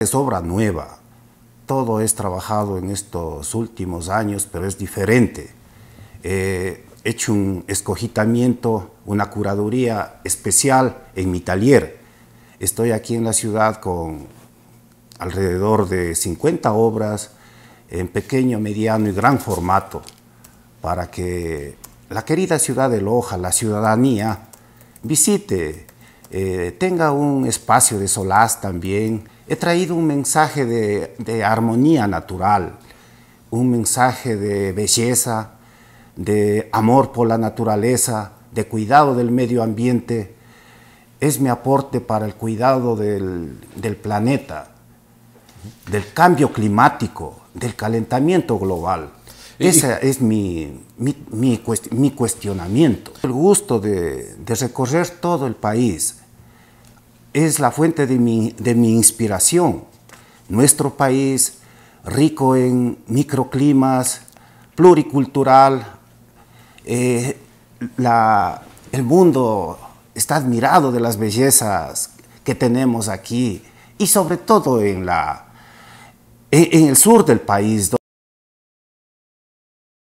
Es obra nueva, todo es trabajado en estos últimos años, pero es diferente. Eh, he hecho un escogitamiento, una curaduría especial en mi taller. Estoy aquí en la ciudad con alrededor de 50 obras en pequeño, mediano y gran formato para que la querida ciudad de Loja, la ciudadanía, visite eh, tenga un espacio de solaz también. He traído un mensaje de, armonía natural, un mensaje de belleza, de amor por la naturaleza, de cuidado del medio ambiente. Es mi aporte para el cuidado del planeta, del cambio climático, del calentamiento global. Ese es mi, mi, cuestionamiento. El gusto de, recorrer todo el país es la fuente de mi, de mi inspiración. Nuestro país, rico en microclimas, pluricultural, eh, el mundo está admirado de las bellezas que tenemos aquí y sobre todo en, la, e, en el sur del país.